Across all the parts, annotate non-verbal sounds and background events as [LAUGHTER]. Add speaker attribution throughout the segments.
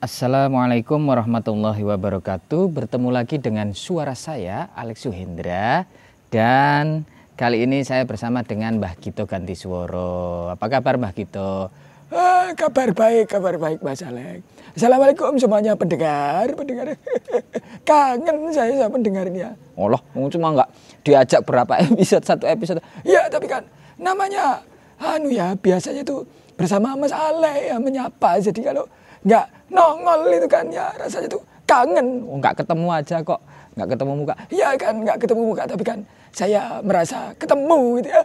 Speaker 1: Assalamualaikum warahmatullahi wabarakatuh. Bertemu lagi dengan suara saya Alex Suhendra dan kali ini saya bersama dengan
Speaker 2: Mbah Gito Gantisworo. Apa kabar Mbah Gito? Ah, kabar baik, kabar baik Mas Alek. Assalamualaikum semuanya pendengar, pendengar. [LAUGHS] Kangen saya sama pendengarnya. Allah, cuma nggak diajak berapa episode, satu episode. Ya, tapi kan namanya anu ya biasanya tuh bersama Mas Alek ya menyapa. Jadi kalau nggak nongol itu kan ya rasanya tuh kangen oh, nggak ketemu aja kok nggak ketemu muka ya kan nggak ketemu muka tapi kan saya merasa ketemu gitu ya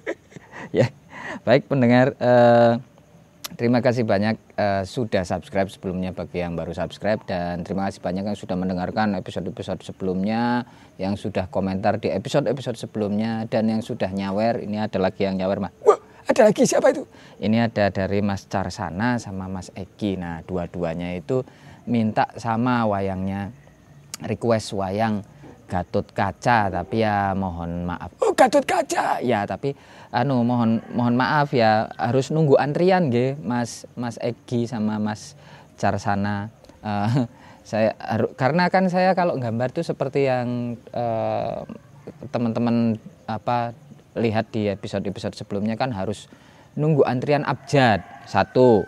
Speaker 1: [LAUGHS] ya baik pendengar eh, terima kasih banyak eh, sudah subscribe sebelumnya bagi yang baru subscribe dan terima kasih banyak yang sudah mendengarkan episode-episode sebelumnya yang sudah komentar di episode-episode sebelumnya dan yang sudah nyawer ini ada lagi yang nyawer mah
Speaker 2: ada lagi siapa itu?
Speaker 1: Ini ada dari Mas Carsana sama Mas Eki. Nah, dua-duanya itu minta sama wayangnya request wayang Gatot Kaca tapi ya mohon maaf.
Speaker 2: Oh, Gatot Kaca.
Speaker 1: Ya, tapi anu mohon mohon maaf ya harus nunggu antrian nggih Mas Mas Eki sama Mas Carsana. Uh, [LAUGHS] saya karena kan saya kalau gambar tuh seperti yang eh, teman-teman uh, apa lihat di episode-episode sebelumnya kan harus nunggu antrian abjad satu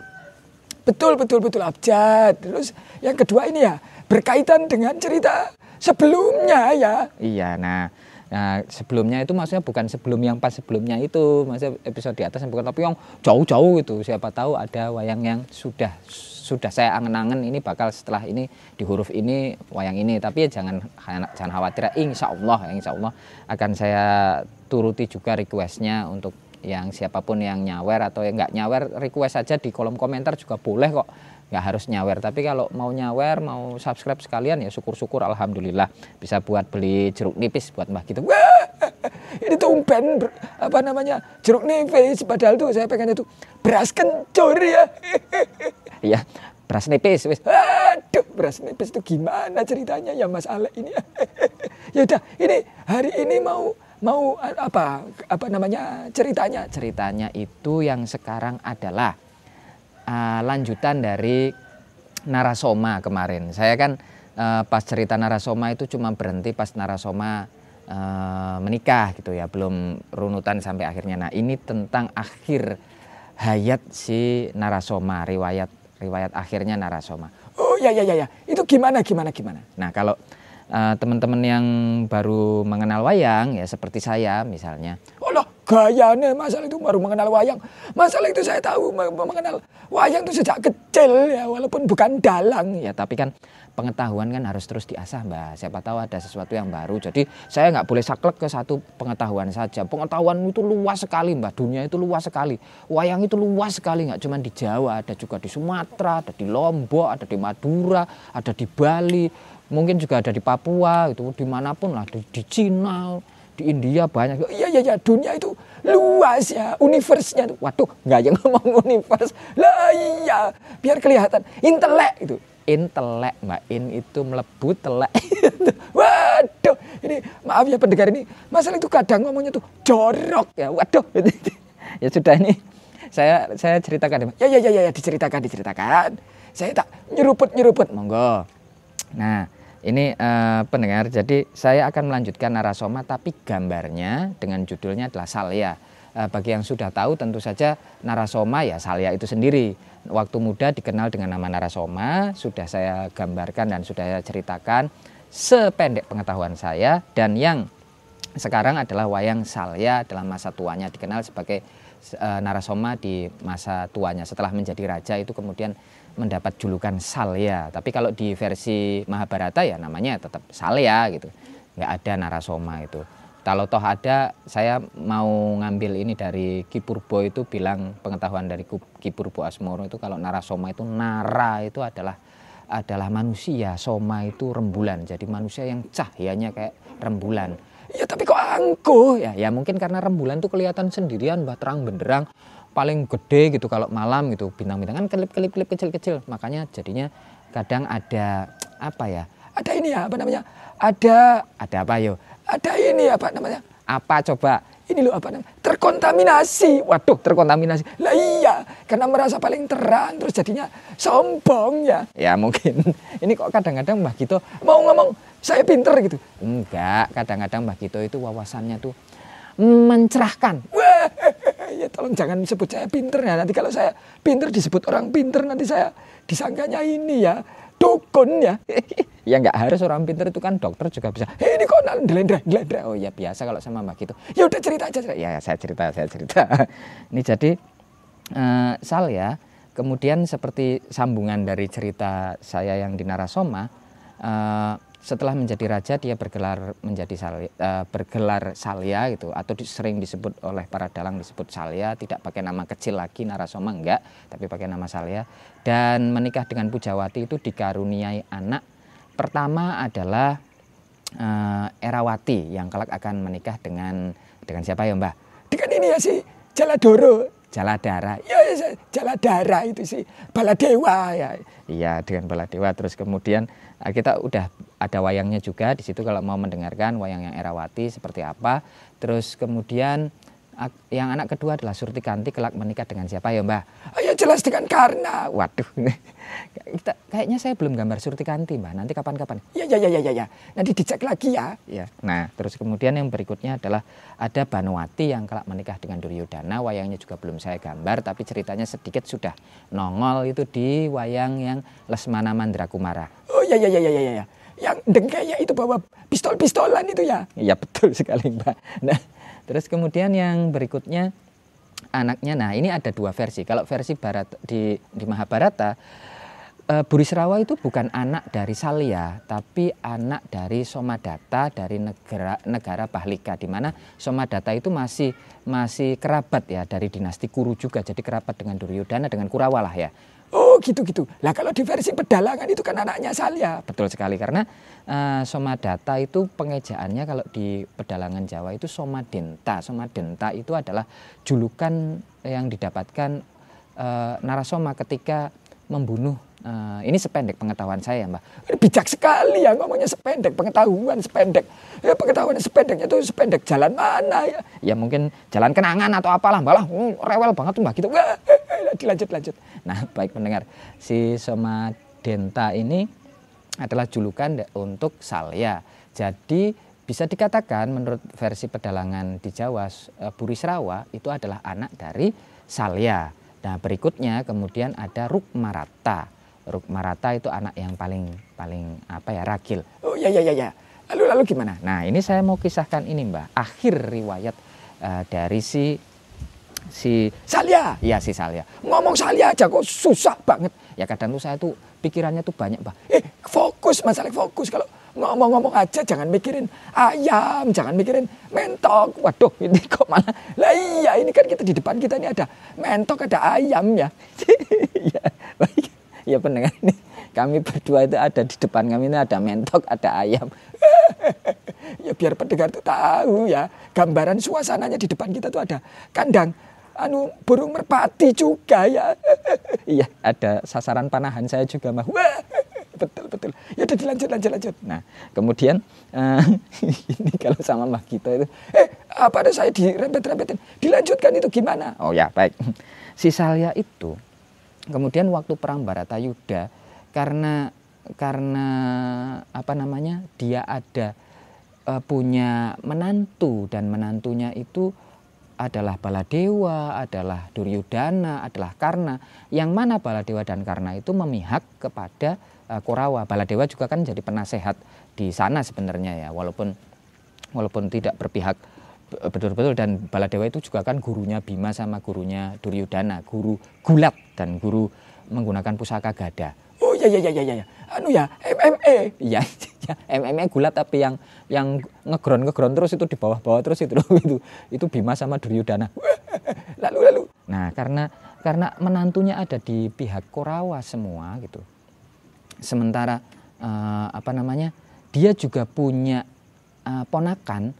Speaker 2: betul betul betul abjad terus yang kedua ini ya berkaitan dengan cerita sebelumnya ya
Speaker 1: iya nah nah sebelumnya itu maksudnya bukan sebelum yang pas sebelumnya itu maksudnya episode di atas bukan tapi yang jauh-jauh itu. siapa tahu ada wayang yang sudah sudah saya angen-angen ini bakal setelah ini di huruf ini wayang ini tapi ya jangan jangan khawatir insya Allah insya Allah akan saya turuti juga requestnya untuk yang siapapun yang nyawer atau yang nggak nyawer request saja di kolom komentar juga boleh kok nggak harus nyawer tapi kalau mau nyawer mau subscribe sekalian ya syukur-syukur alhamdulillah bisa buat beli jeruk nipis buat mbak gitu Wah,
Speaker 2: ini tuh umpen apa namanya jeruk nipis padahal tuh saya pengennya tuh beras kencur ya
Speaker 1: [LAUGHS] iya beras nipis wis
Speaker 2: aduh beras nipis itu gimana ceritanya ya Mas Ale ini [LAUGHS] ya udah ini hari ini mau mau apa apa namanya
Speaker 1: ceritanya ceritanya itu yang sekarang adalah uh, lanjutan dari narasoma kemarin. Saya kan uh, pas cerita narasoma itu cuma berhenti pas narasoma uh, menikah gitu ya, belum runutan sampai akhirnya. Nah ini tentang akhir hayat si narasoma, riwayat riwayat akhirnya narasoma.
Speaker 2: Oh ya ya ya ya, itu gimana gimana gimana.
Speaker 1: Nah kalau teman teman-teman yang baru mengenal wayang ya seperti saya misalnya,
Speaker 2: oh loh gayanya masalah itu baru mengenal wayang masalah itu saya tahu mengenal wayang itu sejak
Speaker 1: kecil ya walaupun bukan dalang ya tapi kan pengetahuan kan harus terus diasah mbak siapa tahu ada sesuatu yang baru jadi saya nggak boleh saklek ke satu pengetahuan saja pengetahuan itu luas sekali mbak dunia itu luas sekali wayang itu luas sekali nggak cuma di Jawa ada juga di Sumatera ada di Lombok ada di Madura ada di Bali mungkin juga ada di Papua itu dimanapun lah di, di Cina di India banyak iya iya ya, dunia itu
Speaker 2: luas ya universe-nya itu waduh nggak yang [LAUGHS] ngomong universe lah iya biar kelihatan intelek itu
Speaker 1: intelek mbak in itu melebut telek [LAUGHS]
Speaker 2: waduh ini maaf ya pendengar ini masalah itu kadang ngomongnya tuh jorok ya waduh
Speaker 1: [LAUGHS] ya sudah ini saya saya ceritakan ya, ya ya ya ya diceritakan diceritakan saya tak nyeruput nyeruput monggo nah ini uh, pendengar, jadi saya akan melanjutkan narasoma tapi gambarnya dengan judulnya adalah Salya. Eh, bagi yang sudah tahu tentu saja narasoma ya Salya itu sendiri. Waktu muda dikenal dengan nama narasoma, sudah saya gambarkan dan sudah saya ceritakan sependek pengetahuan saya dan yang sekarang adalah wayang Salya dalam masa tuanya dikenal sebagai eh, narasoma di masa tuanya setelah menjadi raja itu kemudian mendapat julukan Salya. Tapi kalau di versi Mahabharata ya namanya tetap Salya gitu. Nggak ada Narasoma itu. Kalau toh ada, saya mau ngambil ini dari Kipurbo itu bilang pengetahuan dari Kipurbo Asmoro itu kalau Narasoma itu Nara itu adalah adalah manusia, soma itu rembulan. Jadi manusia yang cahayanya kayak rembulan. Ya tapi kok angkuh ya? Ya mungkin karena rembulan tuh kelihatan sendirian, bah benderang paling gede gitu kalau malam gitu bintang-bintang kan kelip-kelip kelip kecil-kecil makanya jadinya kadang ada apa ya
Speaker 2: ada ini ya apa namanya ada
Speaker 1: ada apa yo
Speaker 2: ada ini ya apa namanya
Speaker 1: apa coba ini loh apa namanya terkontaminasi waduh terkontaminasi
Speaker 2: lah iya karena merasa paling terang terus jadinya sombong ya
Speaker 1: ya mungkin [LAUGHS] ini kok kadang-kadang mbak Gito
Speaker 2: mau ngomong saya pinter
Speaker 1: gitu enggak kadang-kadang mbak Gito itu wawasannya tuh mencerahkan Wah,
Speaker 2: ya tolong jangan sebut saya pinter ya. Nanti kalau saya pinter disebut orang pinter nanti saya disangkanya ini ya dukun ya. [LAUGHS] ya nggak harus orang pinter itu kan dokter
Speaker 1: juga bisa. Hei eh, ini kok delendra delendra. Oh ya biasa kalau sama mbak gitu. Ya udah cerita aja. Cerita. Ya saya cerita saya cerita. [LAUGHS] ini jadi uh, sal ya. Kemudian seperti sambungan dari cerita saya yang di Narasoma. Uh, setelah menjadi raja dia bergelar menjadi uh, bergelar salya gitu atau di, sering disebut oleh para dalang disebut salia tidak pakai nama kecil lagi narasoma enggak tapi pakai nama salia dan menikah dengan Pujawati itu dikaruniai anak pertama adalah uh, Erawati yang kelak akan menikah dengan dengan siapa ya Mbah dengan ini
Speaker 2: ya si Jaladoro
Speaker 1: Jaladara
Speaker 2: ya, ya Jaladara itu si Baladewa ya
Speaker 1: iya dengan Baladewa terus kemudian eh, kita udah ada wayangnya juga di situ kalau mau mendengarkan wayang yang Erawati seperti apa. Terus kemudian yang anak kedua adalah Surti Kanti kelak menikah dengan siapa ya Mbah?
Speaker 2: Oh, ya jelas dengan Karna.
Speaker 1: Waduh. [LAUGHS] Kita, kayaknya saya belum gambar Surti Kanti Mbah. Nanti kapan-kapan. Ya, ya ya ya ya ya. Nanti dicek lagi ya. ya. Nah, terus kemudian yang berikutnya adalah ada Banuwati yang kelak menikah dengan Duryodhana. Wayangnya juga belum saya gambar tapi ceritanya sedikit sudah nongol itu di wayang yang Lesmana Mandrakumara.
Speaker 2: Oh ya ya ya ya ya ya yang dengkaya itu bawa pistol-pistolan itu ya.
Speaker 1: Iya betul sekali Mbak. Nah, terus kemudian yang berikutnya anaknya. Nah, ini ada dua versi. Kalau versi barat di di Mahabharata e, eh, Burisrawa itu bukan anak dari Salya, tapi anak dari Somadatta dari negara negara Pahlika di mana Somadatta itu masih masih kerabat ya dari dinasti Kuru juga. Jadi kerabat dengan Duryodhana dengan Kurawa lah ya oh gitu-gitu.
Speaker 2: Lah kalau di versi pedalangan itu kan anaknya saya.
Speaker 1: Betul sekali karena uh, eh, data itu pengejaannya kalau di pedalangan Jawa itu somadenta. Somadenta itu adalah julukan yang didapatkan uh, narasoma ketika membunuh Uh, ini sependek pengetahuan saya, Mbak. Ini Bijak sekali ya ngomongnya sependek pengetahuan, sependek. Ya pengetahuan sependeknya itu sependek jalan mana ya? Ya mungkin jalan kenangan atau apalah, mbak lah hmm, rewel banget tuh Mbak gitu. Wah, lanjut lanjut nah baik pendengar si soma denta ini adalah julukan untuk salya jadi bisa dikatakan menurut versi pedalangan di Jawa eh, Burisrawa itu adalah anak dari salya nah berikutnya kemudian ada rukmarata rukmarata itu anak yang paling paling apa ya ragil
Speaker 2: oh ya ya ya ya
Speaker 1: lalu lalu gimana nah ini saya mau kisahkan ini mbak akhir riwayat eh, dari si si Salia. Iya si Salia. Ngomong Salia aja kok susah banget. Ya kadang tuh saya tuh pikirannya tuh banyak pak. Eh fokus masalah fokus kalau ngomong-ngomong aja
Speaker 2: jangan mikirin ayam, jangan mikirin mentok. Waduh, ini kok malah lah iya ini kan kita di depan kita ini ada mentok, ada ayam ya. [LAUGHS] ya
Speaker 1: baik. Ya pendengar ini kami berdua itu ada di depan kami ini ada mentok, ada ayam.
Speaker 2: [LAUGHS] ya biar pendengar itu tahu ya gambaran suasananya di depan kita tuh ada kandang anu burung merpati juga ya. [LAUGHS] iya,
Speaker 1: ada sasaran panahan saya juga mah. Wah, betul betul. Ya udah dilanjut lanjut lanjut. Nah, kemudian uh, [LAUGHS] ini kalau sama mah kita itu, eh apa ada saya dirempet-rempetin? Dilanjutkan itu gimana? Oh ya, baik. [LAUGHS] Si Salya itu kemudian waktu perang Baratayuda karena karena apa namanya? dia ada eh, punya menantu dan menantunya itu adalah Baladewa, adalah Duryudana, adalah Karna. Yang mana Baladewa dan Karna itu memihak kepada uh, eh, Kurawa. Baladewa juga kan jadi penasehat di sana sebenarnya ya, walaupun walaupun tidak berpihak eh, betul-betul dan Baladewa itu juga kan gurunya Bima sama gurunya Duryudana, guru gulat dan guru menggunakan pusaka gada.
Speaker 2: Ya, ya ya ya ya ya anu ya MMA
Speaker 1: e. ya, [LAUGHS] ya MMA e gulat tapi yang yang ngegron ngegron terus itu di bawah bawah terus itu [LAUGHS] itu itu Bima sama Duryudana [LAUGHS] lalu lalu nah karena karena menantunya ada di pihak Korawa semua gitu sementara uh, apa namanya dia juga punya uh, ponakan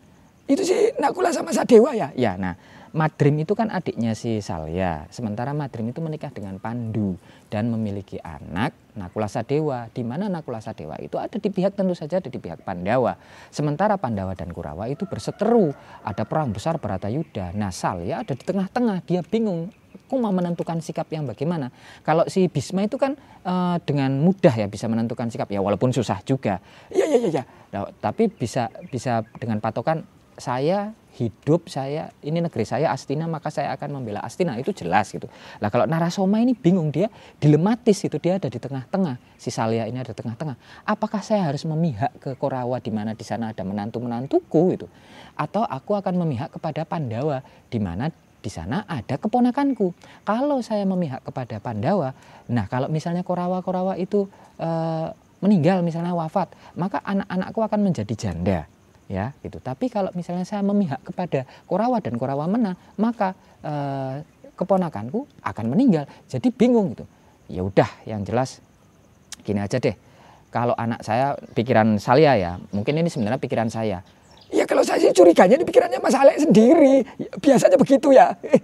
Speaker 2: itu si Nakula sama Sadewa ya
Speaker 1: ya nah Madrim itu kan adiknya si Salya, sementara Madrim itu menikah dengan Pandu dan memiliki anak Nakulasa Dewa, di mana Nakulasa Dewa itu ada di pihak tentu saja ada di pihak Pandawa. Sementara Pandawa dan Kurawa itu berseteru, ada perang besar Baratayuda. Nah Salya ada di tengah-tengah, dia bingung aku mau menentukan sikap yang bagaimana. Kalau si Bisma itu kan uh, dengan mudah ya bisa menentukan sikap ya walaupun susah juga. Iya iya iya. Ya. Nah, tapi bisa bisa dengan patokan saya hidup saya ini negeri saya Astina maka saya akan membela Astina itu jelas gitu. Lah kalau Narasoma ini bingung dia dilematis itu dia ada di tengah-tengah si Salia ini ada di tengah-tengah. Apakah saya harus memihak ke Korawa di mana di sana ada menantu-menantuku itu atau aku akan memihak kepada Pandawa di mana di sana ada keponakanku. Kalau saya memihak kepada Pandawa, nah kalau misalnya Korawa-Korawa itu e, meninggal misalnya wafat, maka anak-anakku akan menjadi janda ya gitu. Tapi kalau misalnya saya memihak kepada Korawa dan Korawa menang, maka e, keponakanku akan meninggal. Jadi bingung gitu. Ya udah, yang jelas gini aja deh. Kalau anak saya pikiran saya ya, mungkin ini sebenarnya pikiran saya.
Speaker 2: Ya kalau saya sih curiganya di pikirannya Mas Alek sendiri. Biasanya begitu ya. [LAUGHS]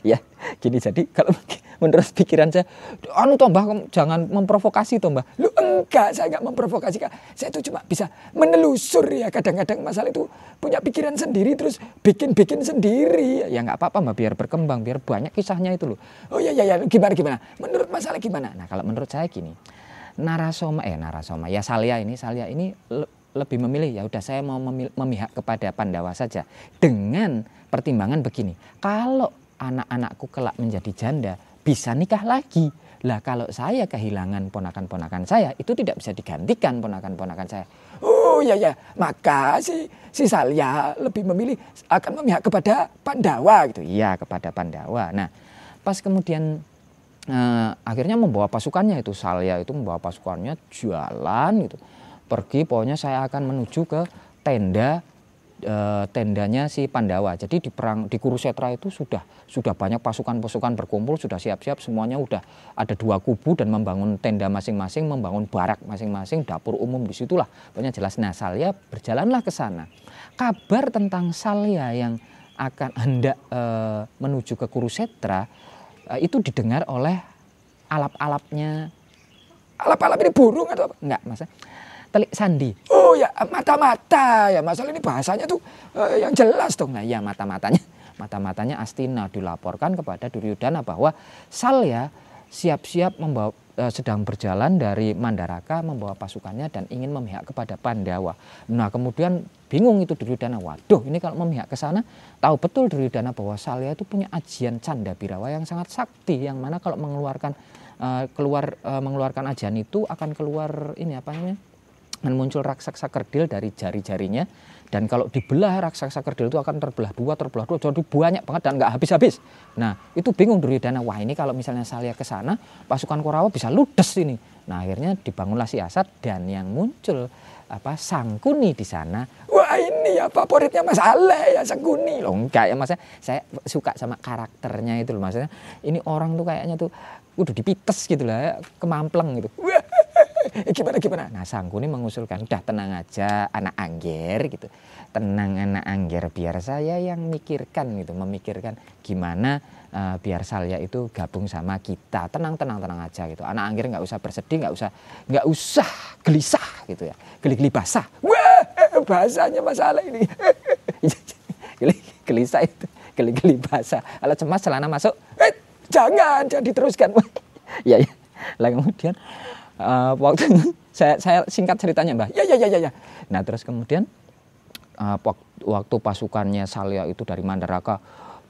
Speaker 1: ya gini jadi kalau menurut pikiran saya anu toh mbah jangan memprovokasi toh mbah
Speaker 2: lu enggak saya enggak memprovokasi kak saya itu cuma bisa menelusur ya kadang-kadang masalah itu punya pikiran sendiri terus bikin-bikin sendiri ya nggak apa-apa
Speaker 1: mbak, biar berkembang biar banyak kisahnya itu loh oh ya ya ya gimana gimana menurut masalah gimana nah kalau menurut saya gini narasoma eh narasoma ya Salia ini Salia ini le lebih memilih ya udah saya mau memihak kepada Pandawa saja dengan pertimbangan begini kalau anak-anakku kelak menjadi janda bisa nikah lagi. Lah kalau saya kehilangan ponakan-ponakan saya itu tidak bisa digantikan ponakan-ponakan saya. Oh ya ya, makasih si si Salya lebih memilih akan memihak kepada Pandawa gitu. Iya, kepada Pandawa. Nah, pas kemudian eh, akhirnya membawa pasukannya itu Salya itu membawa pasukannya jualan gitu. Pergi pokoknya saya akan menuju ke tenda e, tendanya si Pandawa. Jadi di perang di Kurusetra itu sudah sudah banyak pasukan-pasukan berkumpul, sudah siap-siap semuanya sudah ada dua kubu dan membangun tenda masing-masing, membangun barak masing-masing, dapur umum di disitulah. Pokoknya jelas. Nah Salya berjalanlah ke sana. Kabar tentang Salya yang akan hendak e, menuju ke Kurusetra e, itu didengar oleh alap-alapnya alap-alap ini burung atau apa? Enggak, masa telik sandi. Oh ya mata-mata ya masalah ini bahasanya tuh uh, yang jelas dong. Nah ya mata-matanya [LAUGHS] mata-matanya Astina dilaporkan kepada Duryudana bahwa Salya siap-siap membawa eh, sedang berjalan dari Mandaraka membawa pasukannya dan ingin memihak kepada Pandawa. Nah kemudian bingung itu Duryudana. Waduh ini kalau memihak ke sana tahu betul Duryudana bahwa Salya itu punya ajian Canda Birawa yang sangat sakti yang mana kalau mengeluarkan uh, keluar uh, mengeluarkan ajian itu akan keluar ini apa namanya akan muncul raksasa kerdil dari jari-jarinya dan kalau dibelah raksasa kerdil itu akan terbelah dua terbelah dua jadi banyak banget dan nggak habis-habis nah itu bingung dulu ya, Duryodhana wah ini kalau misalnya saya ke sana pasukan Kurawa bisa ludes ini nah akhirnya dibangunlah si Asat dan yang muncul apa Sangkuni di sana
Speaker 2: wah ini ya favoritnya Mas Ale ya
Speaker 1: Sangkuni loh enggak ya mas ya. saya suka sama karakternya itu loh maksudnya ini orang tuh kayaknya tuh udah dipites gitu lah ya, kemampleng gitu wah Eh, gimana gimana. Nah Sangkuni mengusulkan udah tenang aja anak angger gitu. Tenang anak angger biar saya yang mikirkan gitu, memikirkan gimana uh, biar Salya itu gabung sama kita. Tenang tenang tenang aja gitu. Anak angger nggak usah bersedih, nggak usah nggak usah gelisah gitu ya. Geli-geli basah. Wah eh, bahasanya masalah ini. [LAUGHS] geli gelisah itu geli-geli basah. Kalau cemas celana masuk, eh, jangan jadi teruskan. [LAUGHS] ya, ya. Lah kemudian uh, waktu [LAUGHS] saya, saya singkat ceritanya mbah ya ya ya ya ya nah terus kemudian uh, waktu pasukannya Salya itu dari Mandaraka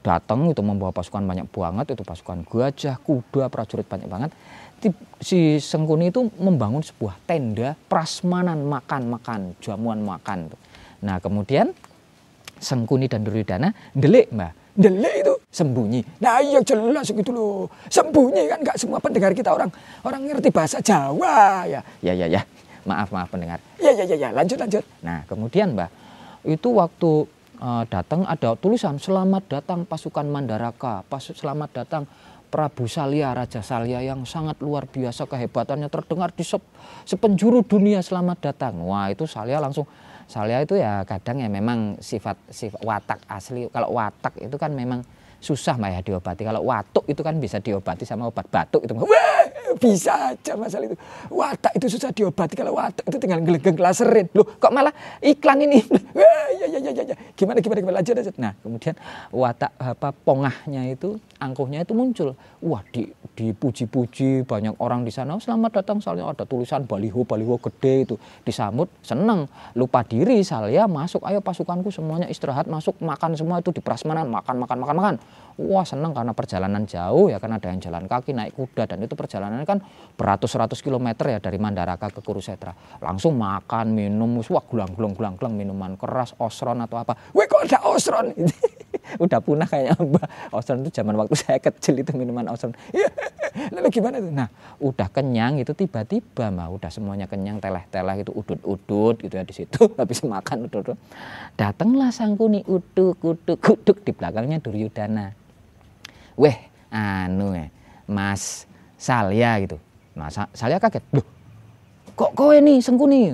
Speaker 1: datang itu membawa pasukan banyak banget itu pasukan gajah kuda prajurit banyak banget si Sengkuni itu membangun sebuah tenda prasmanan makan-makan jamuan makan nah kemudian Sengkuni dan Duryudana delik mbah Delay itu sembunyi.
Speaker 2: Nah iya jelas gitu loh. Sembunyi kan gak semua pendengar kita orang orang ngerti bahasa Jawa ya.
Speaker 1: Ya ya ya. Maaf maaf pendengar.
Speaker 2: Ya ya ya ya. Lanjut lanjut.
Speaker 1: Nah kemudian mbak itu waktu uh, datang ada tulisan selamat datang pasukan Mandaraka. Pas, selamat datang Prabu Salya, Raja Salya yang sangat luar biasa kehebatannya terdengar di sepenjuru dunia selamat datang. Wah itu Salya langsung Soalnya itu ya kadang ya memang sifat sifat watak asli. Kalau watak itu kan memang susah mbak ya diobati. Kalau watuk itu kan bisa diobati sama obat batuk itu. Wah! bisa aja
Speaker 2: masalah itu. Watak itu susah diobati kalau watak itu tinggal gelegeng laserin. Loh, kok malah iklan ini? [LAUGHS] ya, ya, ya, ya, ya. Gimana gimana gimana aja, aja. Nah, kemudian watak apa pongahnya
Speaker 1: itu, angkuhnya itu muncul. Wah, di dipuji-puji banyak orang di sana. selamat datang soalnya ada tulisan baliho baliho gede itu disambut seneng lupa diri saya masuk ayo pasukanku semuanya istirahat masuk makan semua itu di prasmanan makan makan makan makan wah seneng karena perjalanan jauh ya kan ada yang jalan kaki naik kuda dan itu perjalanan kan beratus-ratus kilometer ya dari Mandaraka ke Kurusetra langsung makan minum wah gulang-gulang gulang-gulang minuman keras osron atau apa weh kok ada osron [LAUGHS] udah punah kayaknya mbak osron itu zaman waktu [LAUGHS] saya kecil itu minuman osron [LAUGHS] lalu gimana itu nah udah kenyang itu tiba-tiba mbak udah semuanya kenyang teleh-teleh itu udut-udut gitu ya di situ habis makan udut-udut datanglah sangkuni uduk uduk uduk di belakangnya Duryudana weh anu ya Mas Salia gitu. Nah, Salia kaget, loh kok kowe nih sengkuni?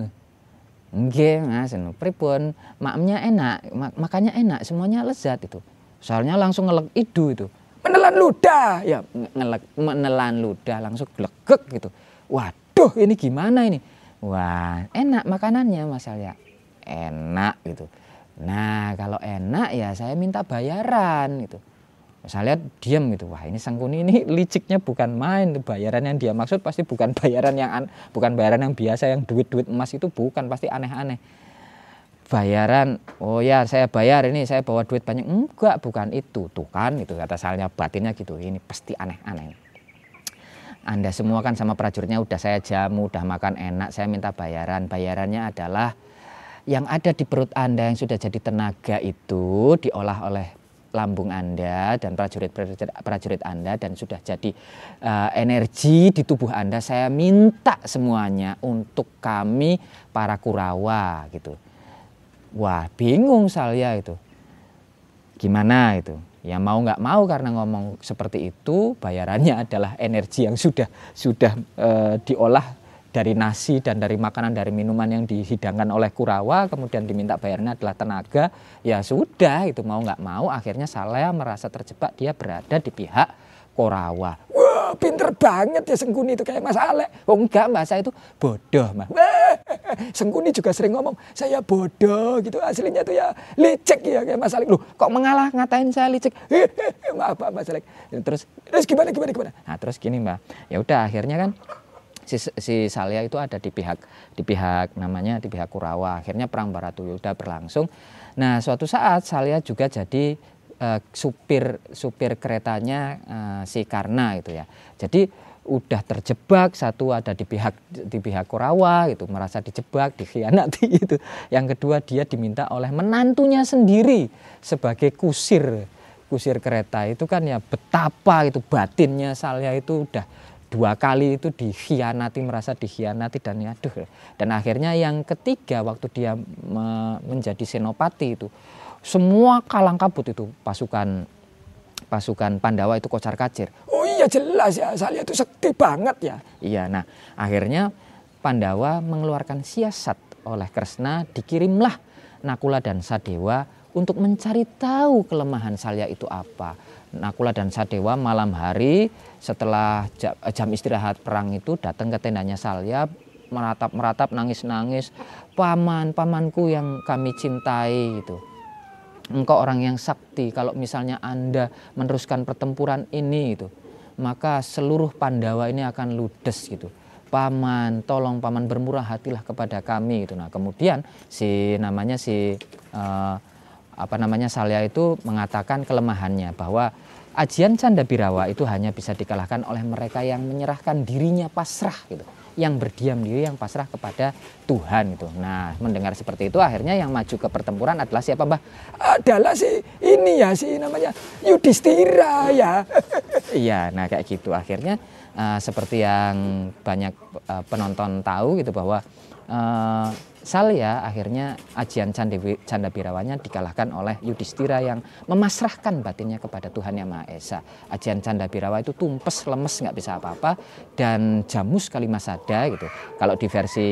Speaker 1: Nggih Mas, anu, pripun maknya enak, mak makannya enak, semuanya lezat itu. Soalnya langsung ngelek idu itu. Menelan ludah, ya ngelek menelan ludah langsung glegek gitu. Waduh, ini gimana ini? Wah, enak makanannya Mas Salia. Enak gitu. Nah, kalau enak ya saya minta bayaran gitu saya lihat diam gitu wah ini sangkuni ini [LAUGHS] liciknya bukan main bayaran yang dia maksud pasti bukan bayaran yang an, bukan bayaran yang biasa yang duit duit emas itu bukan pasti aneh-aneh bayaran oh ya saya bayar ini saya bawa duit banyak enggak bukan itu tuh kan itu kata salnya batinnya gitu ini pasti aneh-aneh anda semua kan sama prajuritnya udah saya jamu udah makan enak saya minta bayaran bayarannya adalah yang ada di perut Anda yang sudah jadi tenaga itu diolah oleh lambung Anda dan prajurit-prajurit prajurit Anda dan sudah jadi uh, energi di tubuh Anda saya minta semuanya untuk kami para Kurawa gitu. Wah, bingung saya itu. Gimana itu? Ya mau nggak mau karena ngomong seperti itu bayarannya [LAUGHS] adalah energi yang sudah sudah uh, diolah dari nasi dan dari makanan dari minuman yang dihidangkan oleh Kurawa kemudian diminta bayarnya adalah tenaga ya sudah itu mau nggak mau akhirnya saya merasa terjebak dia berada di pihak kurawa
Speaker 2: wah pinter banget ya Sengkuni itu kayak Mas Ale oh enggak mbak saya itu bodoh mas [LAUGHS] Sengkuni juga sering ngomong saya bodoh gitu aslinya tuh ya licik ya kayak Mas Ale lu kok mengalah ngatain saya licik [LAUGHS] maaf Mas Ale terus terus gimana gimana gimana
Speaker 1: nah terus gini mbak ya udah akhirnya kan si, si Salia itu ada di pihak di pihak namanya di pihak Kurawa. Akhirnya perang Baratuyuda berlangsung. Nah, suatu saat Salia juga jadi uh, supir supir keretanya uh, si Karna itu ya. Jadi udah terjebak satu ada di pihak di pihak Kurawa gitu merasa dijebak dikhianati [LAUGHS] itu. yang kedua dia diminta oleh menantunya sendiri sebagai kusir kusir kereta itu kan ya betapa itu batinnya Salya itu udah dua kali itu dikhianati merasa dikhianati dan ya aduh dan akhirnya yang ketiga waktu dia me, menjadi senopati itu semua kalang kabut itu pasukan pasukan Pandawa itu kocar kacir
Speaker 2: oh iya jelas ya saya itu sedih banget ya
Speaker 1: iya nah akhirnya Pandawa mengeluarkan siasat oleh Kresna dikirimlah Nakula dan Sadewa untuk mencari tahu kelemahan saya itu apa. Nakula dan Sadewa malam hari setelah eh, jam istirahat perang itu datang ke tendanya Salya meratap-meratap nangis-nangis paman pamanku yang kami cintai itu engkau orang yang sakti kalau misalnya Anda meneruskan pertempuran ini itu maka seluruh Pandawa ini akan ludes gitu paman tolong paman bermurah hatilah kepada kami itu nah kemudian si namanya si uh, apa namanya Salya itu mengatakan kelemahannya bahwa ajian canda birawa itu hanya bisa dikalahkan oleh mereka yang menyerahkan dirinya pasrah gitu yang berdiam diri yang pasrah kepada Tuhan gitu. Nah, mendengar seperti itu akhirnya yang maju
Speaker 2: ke pertempuran adalah siapa Mbah? Adalah si ini ya si namanya Yudhistira ya. [LAUGHS]
Speaker 1: Iya, nah kayak gitu akhirnya uh, seperti yang banyak uh, penonton tahu gitu bahwa uh, Salya akhirnya ajian Canda Birawanya dikalahkan oleh Yudhistira yang memasrahkan batinnya kepada Tuhan Yang Maha Esa. Ajian Canda Birawa itu tumpes, lemes, nggak bisa apa-apa dan jamus kalimasada gitu. Kalau di versi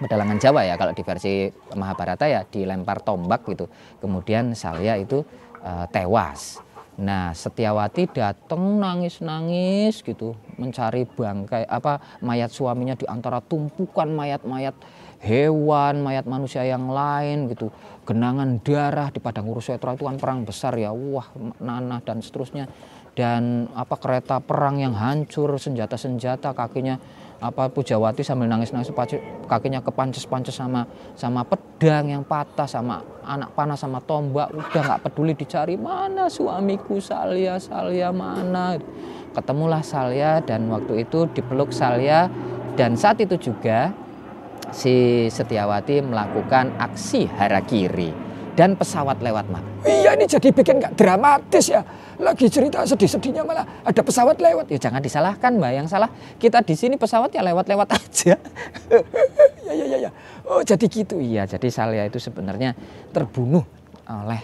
Speaker 1: pedalangan Jawa ya, kalau di versi Mahabharata ya dilempar tombak gitu. Kemudian Salya itu uh, tewas. Nah, Setiawati datang nangis-nangis gitu, mencari bangkai apa mayat suaminya di antara tumpukan mayat-mayat hewan, mayat manusia yang lain gitu, genangan darah di padang Kurusetra itu kan perang besar ya, wah nanah dan seterusnya dan apa kereta perang yang hancur, senjata-senjata kakinya apa Pujawati sambil nangis-nangis kakinya kepances-pances sama sama pedang yang patah sama anak panah sama tombak udah nggak peduli dicari mana suamiku Salya Salya mana ketemulah Salya dan waktu itu dipeluk Salya dan saat itu juga si Setiawati melakukan aksi hara kiri dan pesawat lewat mak.
Speaker 2: Iya ini jadi bikin nggak dramatis ya.
Speaker 1: Lagi cerita sedih-sedihnya malah ada pesawat lewat. Ya jangan disalahkan mbak, yang salah kita di sini pesawat ya lewat-lewat aja. [LAUGHS] ya ya ya ya. Oh jadi gitu iya. Jadi saya itu sebenarnya terbunuh oleh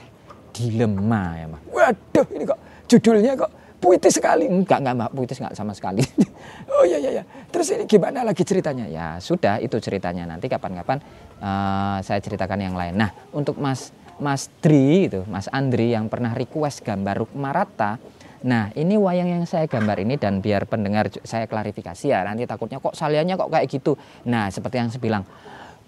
Speaker 1: dilema ya mak. Waduh ini kok judulnya kok puitis sekali. Enggak, enggak Mbak, puitis enggak sama sekali.
Speaker 2: [LAUGHS] oh iya iya iya. Terus
Speaker 1: ini gimana lagi ceritanya? Ya, sudah itu ceritanya. Nanti kapan-kapan uh, saya ceritakan yang lain. Nah, untuk Mas Mas Dri itu, Mas Andri yang pernah request gambar Rukmarata. Nah, ini wayang yang saya gambar ini dan biar pendengar saya klarifikasi ya. Nanti takutnya kok saliannya kok kayak gitu. Nah, seperti yang saya bilang,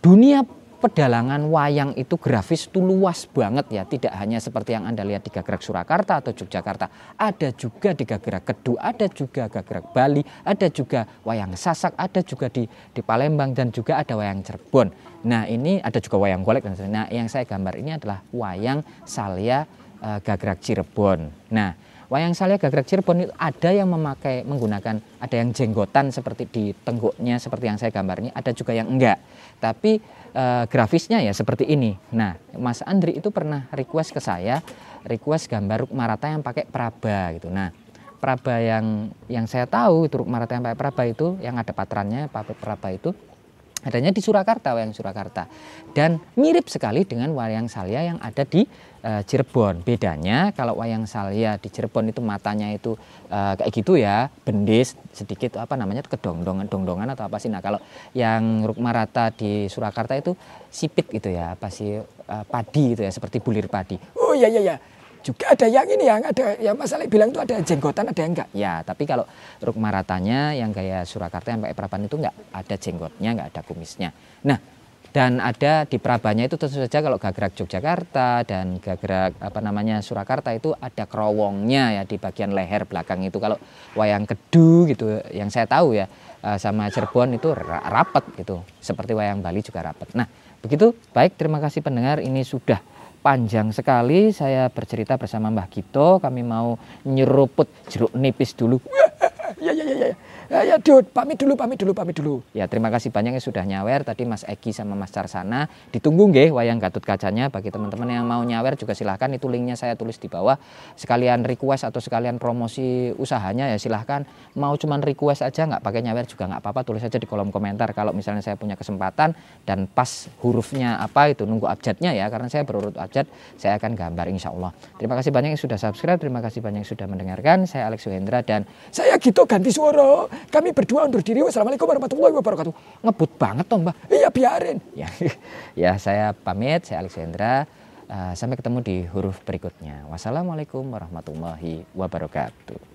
Speaker 1: dunia pedalangan wayang itu grafis itu luas banget ya. Tidak hanya seperti yang Anda lihat di Gagrak Surakarta atau Yogyakarta. Ada juga di Gagrak Kedu, ada juga Gagrak Bali, ada juga wayang Sasak, ada juga di, di Palembang dan juga ada wayang Cirebon. Nah ini ada juga wayang golek. dan Nah yang saya gambar ini adalah wayang Salya uh, eh, Gagrak Cirebon. Nah Wayang saya Gagrak Cirebon itu ada yang memakai menggunakan ada yang jenggotan seperti di tengkuknya seperti yang saya gambar ini ada juga yang enggak. Tapi e, grafisnya ya seperti ini. Nah, Mas Andri itu pernah request ke saya, request gambar Rukmarata yang pakai praba gitu. Nah, praba yang yang saya tahu itu Rukmarata yang pakai praba itu yang ada patrannya pakai praba itu adanya di Surakarta wayang Surakarta dan mirip sekali dengan wayang Salya yang ada di uh, Cirebon. Bedanya kalau wayang Salya di Cirebon itu matanya itu uh, kayak gitu ya, bendis sedikit apa namanya kedongdongan, dongdongan atau apa sih. Nah, kalau yang Rukmarata di Surakarta itu sipit gitu ya, apa sih uh, padi gitu ya, seperti bulir padi.
Speaker 2: Oh iya iya iya juga ada yang ini yang ada yang
Speaker 1: masalah bilang itu ada jenggotan ada yang enggak ya tapi kalau rukmaratanya yang gaya Surakarta yang pakai peraban itu enggak ada jenggotnya enggak ada kumisnya nah dan ada di perabanya itu tentu saja kalau gagrak Yogyakarta dan gagrak apa namanya Surakarta itu ada kerowongnya ya di bagian leher belakang itu kalau wayang kedu gitu yang saya tahu ya eh, sama Cirebon itu rapat gitu seperti wayang Bali juga rapat nah begitu baik terima kasih pendengar ini sudah panjang sekali saya bercerita bersama Mbah Gito kami mau nyeruput jeruk nipis dulu
Speaker 2: ya ya ya ya Ya, ya Dut, pamit dulu, pamit dulu,
Speaker 1: pamit dulu. Ya, terima kasih banyak yang sudah nyawer. Tadi Mas Egi sama Mas Carsana. Ditunggu nggih wayang Gatot Kacanya. Bagi teman-teman yang mau nyawer juga silahkan. Itu linknya saya tulis di bawah. Sekalian request atau sekalian promosi usahanya ya silahkan. Mau cuman request aja nggak pakai nyawer juga nggak apa-apa. Tulis aja di kolom komentar. Kalau misalnya saya punya kesempatan dan pas hurufnya apa itu nunggu abjadnya ya. Karena saya berurut abjad, saya akan gambar insya Allah. Terima kasih banyak yang sudah subscribe. Terima kasih banyak yang sudah mendengarkan. Saya Alex Suhendra dan saya Gito Ganti Suara. Kami berdua undur diri. Wassalamualaikum warahmatullahi wabarakatuh. Ngebut banget toh mbak. Iya biarin. Ya, [LAUGHS] ya saya pamit. Saya Alexandra. Uh, sampai ketemu di huruf berikutnya. Wassalamualaikum warahmatullahi wabarakatuh.